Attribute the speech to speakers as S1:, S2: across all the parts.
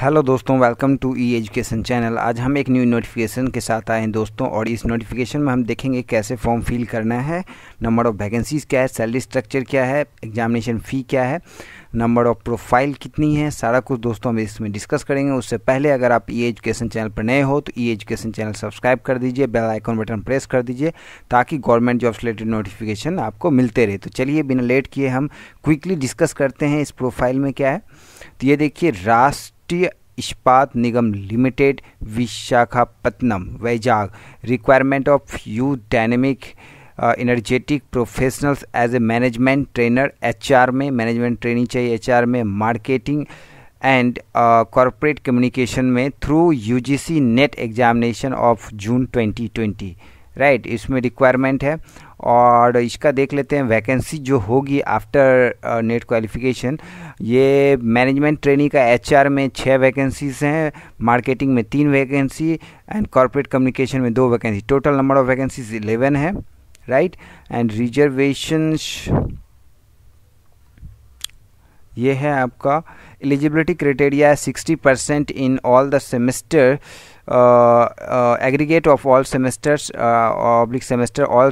S1: Hello दोस्तों welcome to E education channel आज हम एक न्यू नोटिफिकेशन के साथ आए हैं दोस्तों और इस नोटिफिकेशन में हम देखेंगे कैसे फॉर्म फिल करना है नंबर ऑफ़ वैकेंसीज़ क्या है सैलरी स्ट्रक्चर क्या है एग्जामिनेशन फ़ी क्या है नंबर ऑफ़ प्रोफाइल कितनी है सारा कुछ दोस्तों हम इसमें डिस्कस करेंगे उससे पहले अगर आप ई एजुकेशन चैनल पर नए हो तो ई एजुकेशन चैनल सब्सक्राइब कर दीजिए बेल आइकॉन बटन प्रेस कर दीजिए ताकि गवर्नमेंट जॉब्स रिलेटेड नोटिफिकेशन आपको मिलते रहे तो चलिए बिना लेट किए हम क्विकली डिस्कस करते हैं इस प्रोफाइल में क्या है तो ये देखिए Rashtra Rashtriya Ispat Nigam limited Visakhapatnam Vizag requirement of you dynamic energetic professionals as a management trainer H में मैनेजमेंट ट्रेनिंग चाहिए एच में मार्केटिंग एंड कॉरपोरेट कम्युनिकेशन में through UGC NET examination of June 2020 right right, इसमें रिक्वायरमेंट है और इसका देख लेते हैं वैकेंसी जो होगी आफ्टर नेट क्वालिफिकेशन ये मैनेजमेंट ट्रेनिंग का एचआर में छः वैकेंसीज हैं मार्केटिंग में तीन वैकेंसी एंड कॉरपोरेट कम्युनिकेशन में दो vacancy total number of vacancies eleven है राइट एंड रिजर्वेशंस ये है आपका eligibility criteria sixty percent in all the semester aggregate of all semesters oblique semester all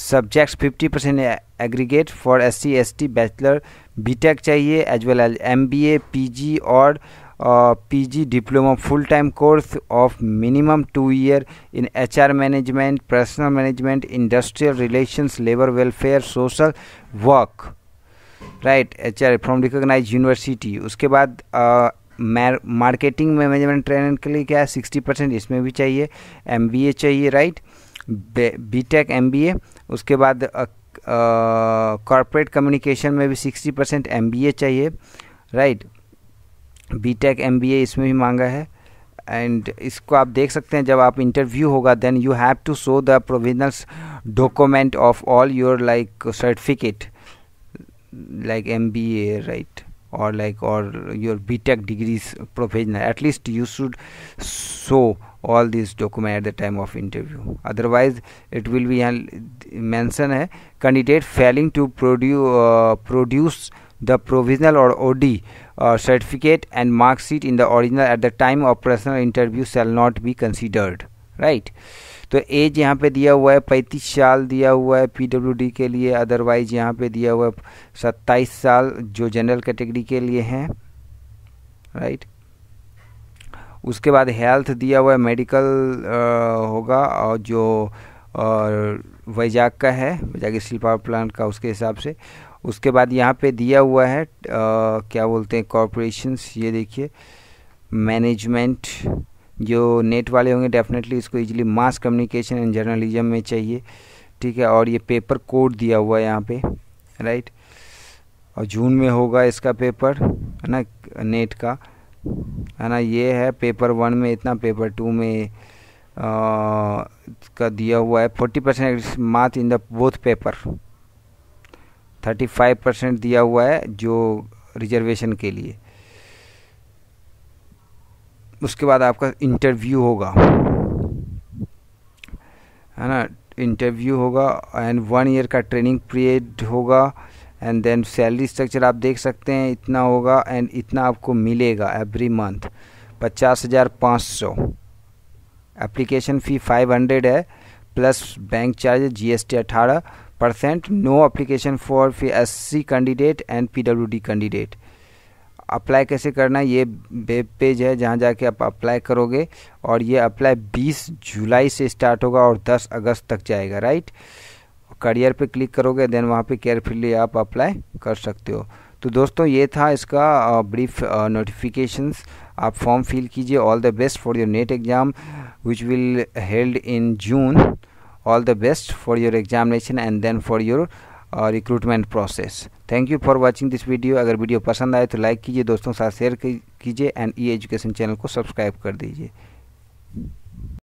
S1: subjects fifty percent aggregate for S C S T bachelor B tech चाहिए as well as M B A P G और P G diploma full time course of minimum two year in H R management personal management industrial relations labour welfare social work right H R from recognise university उसके बाद marketing management training के लिए क्या है sixty percent इसमें भी चाहिए M B A चाहिए right B tech M B A उसके बाद कॉरपोरेट कम्युनिकेशन में भी sixty percent M B A चाहिए right B tech M B A इसमें भी मांगा है एंड इसको आप देख सकते हैं जब आप इंटरव्यू होगा then you have to show the provisionals document of all your like certificate like MBA, right? Or like or your BTEC degrees professional. At least you should show all these document at the time of interview. Otherwise, it will be mentioned a candidate failing to produce uh, produce the provisional or OD uh, certificate and mark sheet in the original at the time of personal interview shall not be considered. Right तो as यहाँ पे दिया हुआ है पैंतीस साल दिया हुआ है पीडब्ल्यूडी के लिए अदरवाइज यहाँ पे दिया हुआ है सत्ताईस साल जो जनरल कैटेगरी के लिए हैं राइट उसके बाद हेल्थ दिया हुआ है मेडिकल होगा और जो और वैजाग का है वैजाग स्टील पावर प्लांट का उसके हिसाब से उसके बाद यहाँ पे दिया हुआ है आ, क्या बोलते हैं कॉरपोरेशंस ये देखिए मैनेजमेंट जो नेट वाले होंगे डेफिनेटली इसको easily mass communication and journalism में चाहिए ठीक है और ये पेपर कोड दिया हुआ है यहाँ पे राइट और जून में होगा इसका पेपर है ना नेट का है ना ये है पेपर वन में इतना पेपर टू में आ, का दिया हुआ है forty percent marks in the both paper thirty five percent दिया हुआ है जो रिजर्वेशन के लिए उसके बाद आपका इंटरव्यू होगा है ना इंटरव्यू होगा एंड वन ईयर का ट्रेनिंग पीरियड होगा एंड देन सैलरी स्ट्रक्चर आप देख सकते हैं इतना होगा एंड इतना आपको मिलेगा एवरी मंथ पचास हज़ार पाँच सौ एप्लीकेशन फ़ी फाइव हंड्रेड है plus bank charge G S T अठारह percent no application for fee S C candidate and P W D candidate apply कैसे करना है ये वेब पेज है जहाँ जाके आप अप्लाई करोगे और ये अप्लाई 20 जुलाई से स्टार्ट होगा और 10 अगस्त तक जाएगा राइट करियर पे क्लिक करोगे देन वहाँ पे केयरफुली आप अप्लाई कर सकते हो तो दोस्तों ये था इसका ब्रीफ नोटिफिकेशंस आप फॉर्म फिल कीजिए all the best for your NET exam which will held in June all the best for your examination and then for your और recruitment process thank you for watching this video अगर video पसंद आए तो like कीजिए दोस्तों के साथ share कीजिए एंड ई एजुकेशन चैनल को सब्सक्राइब कर दीजिए